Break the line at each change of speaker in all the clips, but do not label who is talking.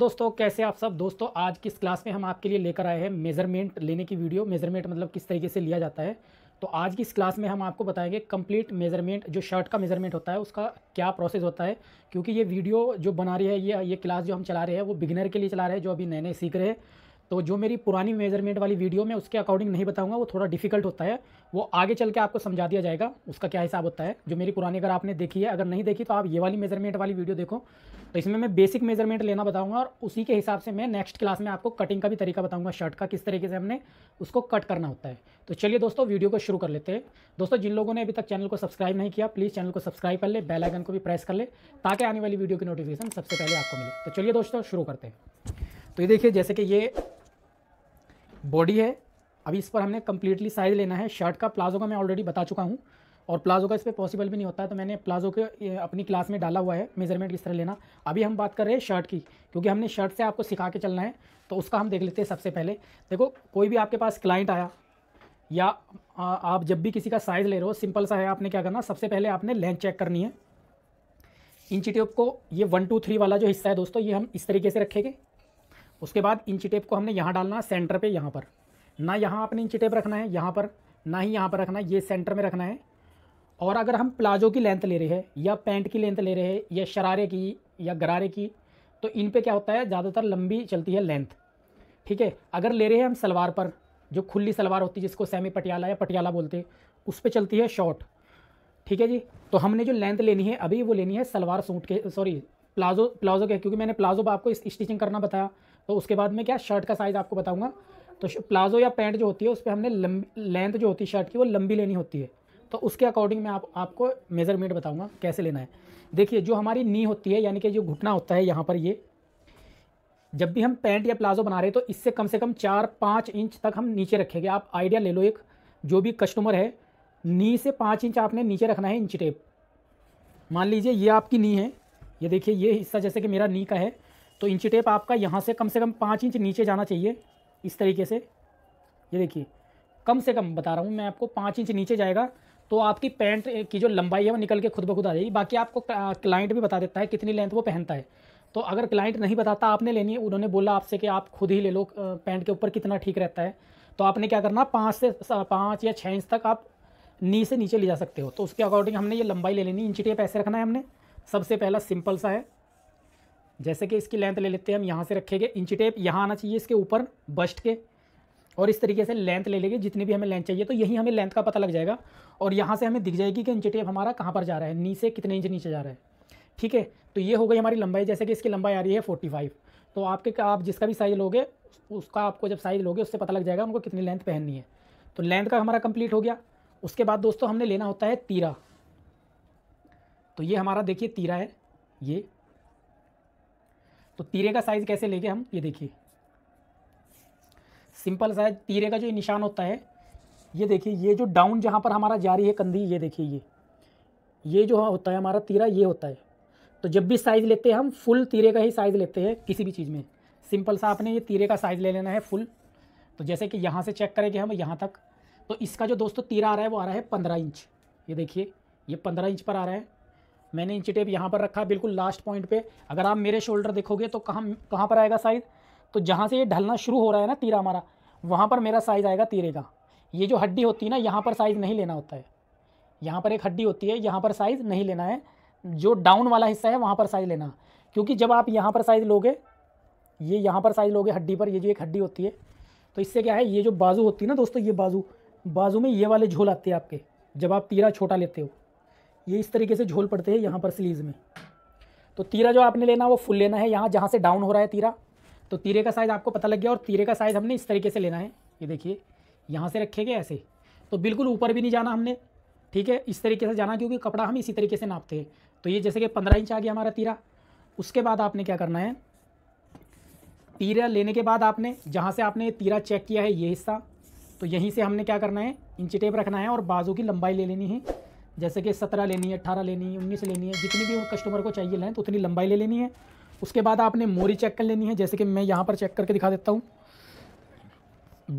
दोस्तों कैसे आप सब दोस्तों आज की इस क्लास में हम आपके लिए लेकर आए हैं मेज़रमेंट लेने की वीडियो मेज़रमेंट मतलब किस तरीके से लिया जाता है तो आज की इस क्लास में हम आपको बताएंगे कंप्लीट मेज़रमेंट जो शर्ट का मेज़रमेंट होता है उसका क्या प्रोसेस होता है क्योंकि ये वीडियो जो बना रही है ये ये क्लास जो हम चला रहे हैं वो बिगिनर के लिए चला रहे हैं जो अभी नए नए सीख रहे हैं तो जो मेरी पुरानी मेजरमेंट वाली वीडियो में उसके अकॉर्डिंग नहीं बताऊंगा वो थोड़ा डिफिकल्ट होता है वो आगे चल के आपको समझा दिया जाएगा उसका क्या हिसाब होता है जो मेरी पुरानी अगर आपने देखी है अगर नहीं देखी तो आप ये वाली मेजरमेंट वाली वीडियो देखो तो इसमें मैं बेसिक मेजरमेंट लेना बताऊँगा और उसी के हिसाब से मैं नेक्स्ट क्लास में आपको कटिंग का भी तरीका बताऊँगा शर्ट का किस तरीके से हमने उसको कट करना होता है तो चलिए दोस्तों वीडियो को शुरू कर लेते हैं दोस्तों जिन लोगों ने अभी तक चैनल को सब्सक्राइब नहीं किया प्लीज़ चैनल को सब्सक्राइब कर ले बेल आइकन को भी प्रेस कर ले ताकि आने वाली वीडियो की नोटिफिकेशन सबसे पहले आपको मिले तो चलिए दोस्तों शुरू करते हैं तो ये देखिए जैसे कि ये बॉडी है अभी इस पर हमने कम्प्लीटली साइज लेना है शर्ट का प्लाजो का मैं ऑलरेडी बता चुका हूँ और प्लाजो का इस पर पॉसिबल भी नहीं होता है तो मैंने प्लाजो के अपनी क्लास में डाला हुआ है मेजरमेंट किस तरह लेना अभी हम बात कर रहे हैं शर्ट की क्योंकि हमने शर्ट से आपको सिखा के चलना है तो उसका हम देख लेते हैं सबसे पहले देखो कोई भी आपके पास क्लाइंट आया या आप जब भी किसी का साइज़ ले रहे हो सिंपल सा है आपने क्या करना सबसे पहले आपने लेंथ चेक करनी है इंची ट्यूब को ये वन टू थ्री वाला जो हिस्सा है दोस्तों ये हम इस तरीके से रखेंगे उसके बाद इंची टेप को हमने यहाँ डालना सेंटर पे यहाँ पर ना यहाँ आपने इंची टेप रखना है यहाँ पर ना ही यहाँ पर रखना है ये सेंटर में रखना है और अगर हम प्लाजो की लेंथ ले रहे हैं या पैंट की लेंथ ले रहे हैं या शरारे की या गरारे की तो इन पे क्या होता है ज़्यादातर लंबी चलती है लेंथ ठीक है अगर ले रहे हैं हम सलवार पर जो खुली सलवार होती है जिसको सेमी पटियाला या पटियाला बोलते हैं उस पर चलती है शॉर्ट ठीक है जी तो हमने जो लेंथ लेनी है अभी वो लेनी है सलवार सूट के सॉरी प्लाजो प्लाजो के क्योंकि मैंने प्लाजो पर आपको स्टिचिंग करना बताया तो उसके बाद में क्या शर्ट का साइज़ आपको बताऊँगा तो प्लाजो या पैंट जो होती है उस पर हमने लंबी लेंथ जो होती है शर्ट की वो लंबी लेनी होती है तो उसके अकॉर्डिंग मैं आप आपको मेज़रमेंट बताऊँगा कैसे लेना है देखिए जो हमारी नी होती है यानी कि जो घुटना होता है यहाँ पर ये जब भी हम पैंट या प्लाजो बना रहे हैं तो इससे कम से कम चार पाँच इंच तक हम नीचे रखेंगे आप आइडिया ले लो एक जो भी कस्टमर है नी से पाँच इंच आपने नीचे रखना है इंच टेप मान लीजिए ये आपकी नी है ये देखिए ये हिस्सा जैसे कि मेरा नी का है तो इंची टेप आपका यहाँ से कम से कम पाँच इंच नीचे जाना चाहिए इस तरीके से ये देखिए कम से कम बता रहा हूँ मैं आपको पाँच इंच नीचे जाएगा तो आपकी पैंट की जो लंबाई है वो निकल के खुद ब खुद आ जाएगी बाकी आपको क्लाइंट भी बता देता है कितनी लेंथ वो पहनता है तो अगर क्लाइंट नहीं बताता आपने लेनी है उन्होंने बोला आपसे कि आप खुद ही ले लो पैंट के ऊपर कितना ठीक रहता है तो आपने क्या करना पाँच से पाँच या छः इंच तक आप नी से नीचे ले जा सकते हो तो उसके अकॉर्डिंग हमने ये लंबाई ले लेनी इंची टेप ऐसे रखना है हमने सबसे पहला सिंपल सा है जैसे कि इसकी लेंथ ले लेते हैं हम यहाँ से रखेंगे इंची टेप यहाँ आना चाहिए इसके ऊपर बस्ट के और इस तरीके से लेंथ ले लेंगे जितनी भी हमें लेंथ चाहिए तो यही हमें लेंथ का पता लग जाएगा और यहाँ से हमें दिख जाएगी कि इंची टेप हमारा कहाँ पर जा रहा है नीचे कितने इंच नीचे जा रहा है ठीक है तो ये हो गई हमारी लंबाई जैसे कि इसकी लंबाई आ रही है फोर्टी फाइव तो आपके आप जिसका भी साइज़ लोगे उसका आपको जब साइज़ लोगे उससे पता लग जाएगा उनको कितनी लेंथ पहननी है तो लेंथ का हमारा कंप्लीट हो गया उसके बाद दोस्तों हमने लेना होता है तीरा तो ये हमारा देखिए तीरा है ये तो तीरे का साइज़ कैसे लेंगे हम ये देखिए सिंपल साइज तीरे का जो निशान होता है ये देखिए ये जो डाउन जहाँ पर हमारा जारी है कंधी ये देखिए ये ये जो होता है हमारा तीरा ये होता है तो जब भी साइज़ लेते हैं हम फुल तीरे का ही साइज़ लेते हैं किसी भी चीज़ में सिंपल सा आपने ये तीरे का साइज़ ले लेना है फुल तो जैसे कि यहाँ से चेक करेंगे हम यहाँ तक तो इसका जो दोस्तों तीरा आ रहा है वो आ रहा है पंद्रह इंच ये देखिए ये पंद्रह इंच पर आ रहा है मैंने इंची टेप यहाँ पर रखा बिल्कुल लास्ट पॉइंट पे अगर आप मेरे शोल्डर देखोगे तो कहाँ कहाँ पर आएगा साइज़ तो जहाँ से ये ढलना शुरू हो रहा है ना तीरा हमारा वहाँ पर मेरा साइज़ आएगा तीरे का ये जो हड्डी होती है ना यहाँ पर साइज़ नहीं लेना होता है यहाँ पर एक हड्डी होती है यहाँ पर साइज़ नहीं लेना है जो डाउन वाला हिस्सा है वहाँ पर साइज़ लेना क्योंकि जब आप यहाँ पर साइज़ लोगे ये यहाँ पर साइज़ लोगे हड्डी पर ये जो एक हड्डी होती है तो इससे क्या है ये जो बाजू होती है ना दोस्तों ये बाजू बाजू में ये वाले झोल आते हैं आपके जब आप तीरा छोटा लेते हो ये इस तरीके से झोल पड़ते हैं यहाँ पर स्लीज में तो तीरा जो आपने लेना वो फुल लेना है यहाँ जहाँ से डाउन हो रहा है तीरा तो तीरे का साइज़ आपको पता लग गया और तीरे का साइज़ हमने इस तरीके से लेना है ये देखिए यहाँ से रखेंगे ऐसे तो बिल्कुल ऊपर भी नहीं जाना हमने ठीक है इस तरीके से जाना क्योंकि कपड़ा हम इसी तरीके से नापते हैं तो ये जैसे कि पंद्रह इंच आ गया हमारा तीरा उसके बाद आपने क्या करना है तीरा लेने के बाद आपने जहाँ से आपने तीरा चेक किया है ये हिस्सा तो यहीं से हमने क्या करना है इंची टेप रखना है और बाजू की लंबाई ले लेनी है जैसे कि सत्रह लेनी है अट्ठारह लेनी है उन्नीस लेनी है जितनी भी कस्टमर को चाहिए लें तो उतनी लंबाई ले लेनी है उसके बाद आपने मोरी चेक कर लेनी है जैसे कि मैं यहाँ पर चेक करके दिखा देता हूँ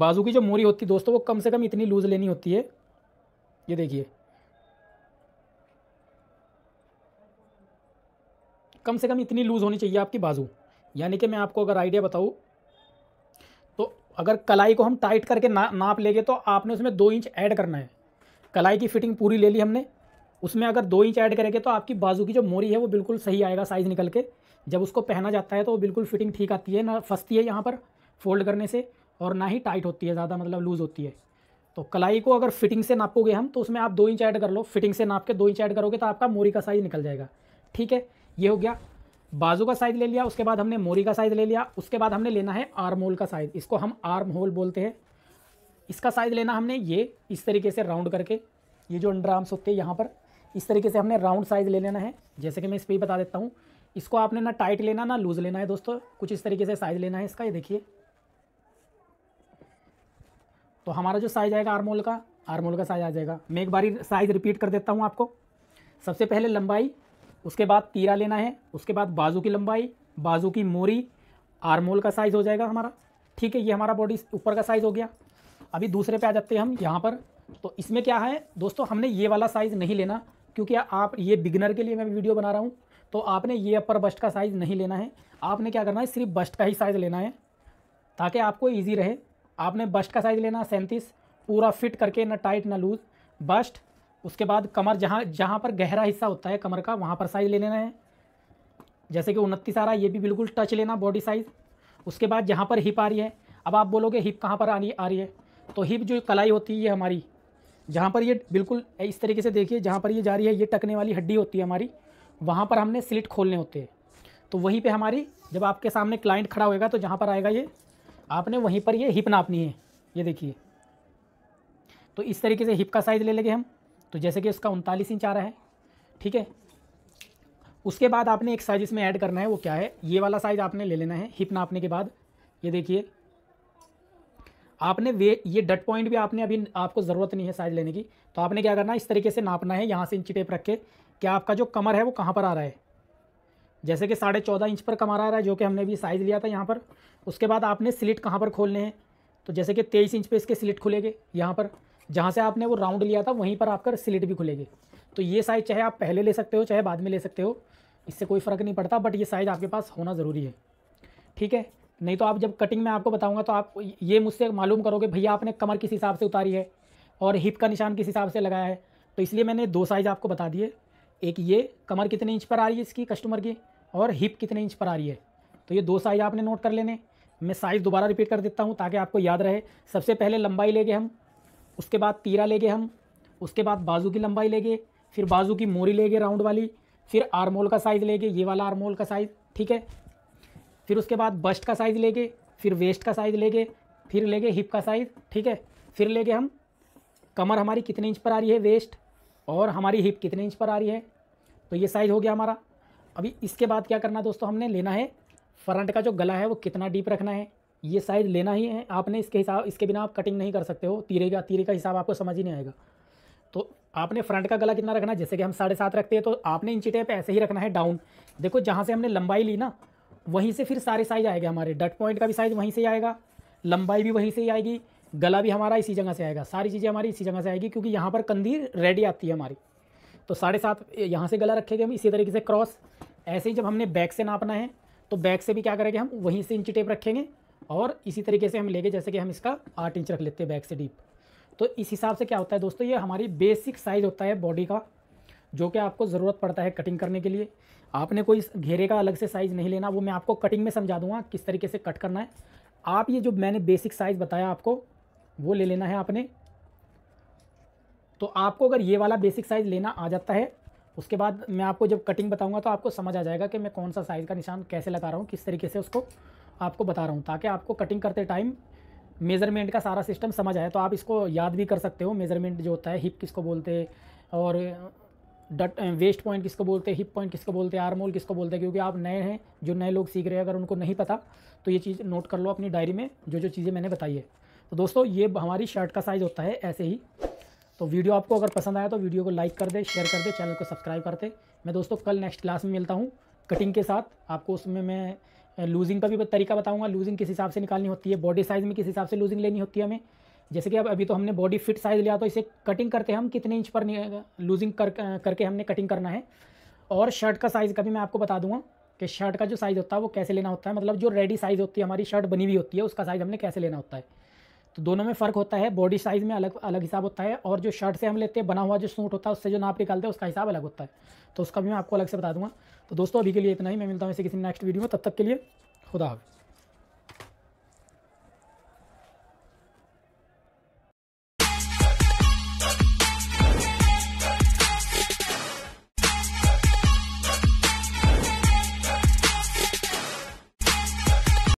बाजू की जो मोरी होती है दोस्तों वो कम से कम इतनी लूज़ लेनी होती है ये देखिए कम से कम इतनी लूज़ होनी चाहिए आपकी बाजू यानी कि मैं आपको अगर आइडिया बताऊँ तो अगर कलाई को हम टाइट करके ना नाप लेंगे तो आपने उसमें दो इंच ऐड करना है कलाई की फिटिंग पूरी ले ली हमने उसमें अगर दो इंच ऐड करेंगे तो आपकी बाजू की जो मोरी है वो बिल्कुल सही आएगा साइज़ निकल के जब उसको पहना जाता है तो वो बिल्कुल फिटिंग ठीक आती है ना फंसती है यहाँ पर फोल्ड करने से और ना ही टाइट होती है ज़्यादा मतलब लूज़ होती है तो कलाई को अगर फिटिंग से नापोगे हम तो उसमें आप दो इंच ऐड कर लो फिटिंग से नाप के दो इंच ऐड करोगे तो आपका मोरी का साइज़ निकल जाएगा ठीक है ये हो गया बाजू का साइज़ ले लिया उसके बाद हमने मोरी का साइज़ ले लिया उसके बाद हमने लेना है आर्म होल का साइज़ इसको हम आर्म होल बोलते हैं इसका साइज़ लेना हमने ये इस तरीके से राउंड करके ये जो अंडर आर्म्स होते हैं यहाँ पर इस तरीके से हमने राउंड साइज़ ले लेना है जैसे कि मैं इस पर ही बता देता हूँ इसको आपने ना टाइट लेना ना लूज़ लेना है दोस्तों कुछ इस तरीके से साइज़ लेना है इसका ये देखिए तो हमारा जो साइज़ आएगा आर्मोल का आर्मोल का साइज़ आ जाएगा मैं एक बारी साइज़ रिपीट कर देता हूँ आपको सबसे पहले लंबाई उसके बाद तीरा लेना है उसके बाद बाजू की लंबाई बाजू की मोरी आर्मोल का साइज़ हो जाएगा हमारा ठीक है ये हमारा बॉडी ऊपर का साइज़ हो गया अभी दूसरे पे आ जाते हैं हम यहाँ पर तो इसमें क्या है दोस्तों हमने ये वाला साइज़ नहीं लेना क्योंकि आप ये बिगनर के लिए मैं वीडियो बना रहा हूँ तो आपने ये अपर बस्ट का साइज़ नहीं लेना है आपने क्या करना है सिर्फ बस्ट का ही साइज़ लेना है ताकि आपको ईजी रहे आपने बस्ट का साइज़ लेना सैंतीस पूरा फिट करके ना टाइट ना लूज़ बस्ट उसके बाद कमर जहाँ जहाँ पर गहरा हिस्सा होता है कमर का वहाँ पर साइज़ ले लेना है जैसे कि उनतीस आ रहा है ये भी बिल्कुल टच लेना बॉडी साइज़ उसके बाद जहाँ पर हिप आ रही है अब आप बोलोगे हिप कहाँ पर आनी आ रही है तो हिप जो कलाई होती है ये हमारी जहाँ पर ये बिल्कुल इस तरीके से देखिए जहाँ पर ये जा रही है ये टकने वाली हड्डी होती है हमारी वहाँ पर हमने स्लिट खोलने होते हैं तो वहीं पे हमारी जब आपके सामने क्लाइंट खड़ा होएगा तो जहाँ पर आएगा ये आपने वहीं पर ये हिप नापनी है ये देखिए तो इस तरीके से हिप का साइज़ ले लेंगे हम तो जैसे कि उसका उनतालीस इंच आ रहा है ठीक है उसके बाद आपने एक साइज़ इसमें ऐड करना है वो क्या है ये वाला साइज़ आपने ले लेना है हिप नापने के बाद ये देखिए आपने वे ये डट पॉइंट भी आपने अभी आपको ज़रूरत नहीं है साइज लेने की तो आपने क्या करना है इस तरीके से नापना है यहाँ से इंची टेप रख के कि आपका जो कमर है वो कहाँ पर आ रहा है जैसे कि साढ़े चौदह इंच पर कमर आ रहा है जो कि हमने भी साइज़ लिया था यहाँ पर उसके बाद आपने स्लिट कहाँ पर खोलने हैं तो जैसे कि तेईस इंच पर इसके स्लिट खुलेंगे यहाँ पर जहाँ से आपने वो राउंड लिया था वहीं पर आपका स्लिट भी खुलेगी तो ये साइज़ चाहे आप पहले ले सकते हो चाहे बाद में ले सकते हो इससे कोई फ़र्क नहीं पड़ता बट ये साइज़ आपके पास होना ज़रूरी है ठीक है नहीं तो आप जब कटिंग में आपको बताऊंगा तो आप ये मुझसे मालूम करोगे भैया आपने कमर किस हिसाब से उतारी है और हिप का निशान किस हिसाब से लगाया है तो इसलिए मैंने दो साइज़ आपको बता दिए एक ये कमर कितने इंच पर आ रही है इसकी कस्टमर की और हिप कितने इंच पर आ रही है तो ये दो साइज़ आपने नोट कर लेने मैं साइज़ दोबारा रिपीट कर देता हूँ ताकि आपको याद रहे सबसे पहले लंबाई लेंगे हम उसके बाद तीरा लेंगे हम उसके बाद बाजू की लंबाई लेंगे फिर बाजू की मोरी लेंगे राउंड वाली फिर आरमोल का साइज़ लेंगे ये वाला आरमोल का साइज़ ठीक है फिर उसके बाद बस्ट का साइज़ लेंगे फिर वेस्ट का साइज़ लेंगे फिर लेंगे हिप का साइज़ ठीक है फिर लेंगे हम कमर हमारी कितने इंच पर आ रही है वेस्ट और हमारी हिप कितने इंच पर आ रही है तो ये साइज़ हो गया हमारा अभी इसके बाद क्या करना दोस्तों हमने लेना है फ्रंट का जो गला है वो कितना डीप रखना है ये साइज़ लेना ही है आपने इसके हिसाब इसके बिना आप कटिंग नहीं कर सकते हो तीरे का तीरे का हिसाब आपको समझ ही नहीं आएगा तो आपने फ्रंट का गला कितना रखना है जैसे कि हम साढ़े सात रखते हैं तो आपने इंची टेप ऐसे ही रखना है डाउन देखो जहाँ से हमने लंबाई ली ना वहीं से फिर सारे साइज आएगा हमारे डट पॉइंट का भी साइज वहीं से आएगा लंबाई भी वहीं से ही आएगी गला भी हमारा इसी जगह से आएगा सारी चीज़ें हमारी इसी जगह से आएगी क्योंकि यहाँ पर कंधी रेडी आती है हमारी तो साढ़े सात यहाँ से गला रखेंगे हम इसी तरीके से क्रॉस ऐसे ही जब हमने बैक से नापना है तो बैक से भी क्या करेंगे हम वहीं से इंच टेप रखेंगे और इसी तरीके से हम लेंगे जैसे कि हम इसका आठ इंच रख लेते हैं बैक से डीप तो इस हिसाब से क्या होता है दोस्तों ये हमारी बेसिक साइज़ होता है बॉडी का जो कि आपको ज़रूरत पड़ता है कटिंग करने के लिए आपने कोई घेरे का अलग से साइज़ नहीं लेना वो मैं आपको कटिंग में समझा दूंगा किस तरीके से कट करना है आप ये जो मैंने बेसिक साइज़ बताया आपको वो ले लेना है आपने तो आपको अगर ये वाला बेसिक साइज़ लेना आ जाता है उसके बाद मैं आपको जब कटिंग बताऊँगा तो आपको समझ आ जाएगा कि मैं कौन सा साइज़ का निशान कैसे लगा रहा हूँ किस तरीके से उसको आपको बता रहा हूँ ताकि आपको कटिंग करते टाइम मेज़रमेंट का सारा सिस्टम समझ आए तो आप इसको याद भी कर सकते हो मेज़रमेंट जो होता है हिप किसको बोलते हैं और डट वेस्ट पॉइंट किसको बोलते हैं हिप पॉइंट किसको बोलते हैं आर्मोल किसको बोलते हैं क्योंकि आप नए हैं जो नए लोग सीख रहे हैं अगर उनको नहीं पता तो ये चीज़ नोट कर लो अपनी डायरी में जो जो चीज़ें मैंने बताई है तो दोस्तों ये हमारी शर्ट का साइज़ होता है ऐसे ही तो वीडियो आपको अगर पसंद आया तो वीडियो को लाइक कर दे शेयर कर दे चैनल को सब्सक्राइब करते मैं दोस्तों कल नेक्स्ट क्लास में मिलता हूँ कटिंग के साथ आपको उसमें मैं लूजिंग का भी तरीका बताऊँगा लूजिंग किस हिसाब से निकालनी होती है बॉडी साइज़ में किस हिसाब से लूजिंग लेनी होती है हमें जैसे कि अब अभी तो हमने बॉडी फिट साइज लिया तो इसे कटिंग करते हम कितने इंच पर लूजिंग कर करके हमने कटिंग करना है और शर्ट का साइज़ का भी मैं आपको बता दूंगा कि शर्ट का जो साइज़ होता है वो कैसे लेना होता है मतलब जो रेडी साइज़ होती है हमारी शर्ट बनी हुई होती है उसका साइज़ हमने कैसे लेना होता है तो दोनों में फ़र्क होता है बॉडी साइज़ में अलग अलग हिसाब होता है और जो शर्ट से हम लेते हैं बना हुआ जो सूट होता है उससे जो नाप निकालते हैं उसका हिसाब अलग होता है तो उसका भी मैं आपको अलग से बता दूँगा तो दोस्तों अभी के लिए इतना ही मैं मिलता हूँ इसे किसी नेक्स्ट वीडियो में तब तक के लिए खुदा हाफिज़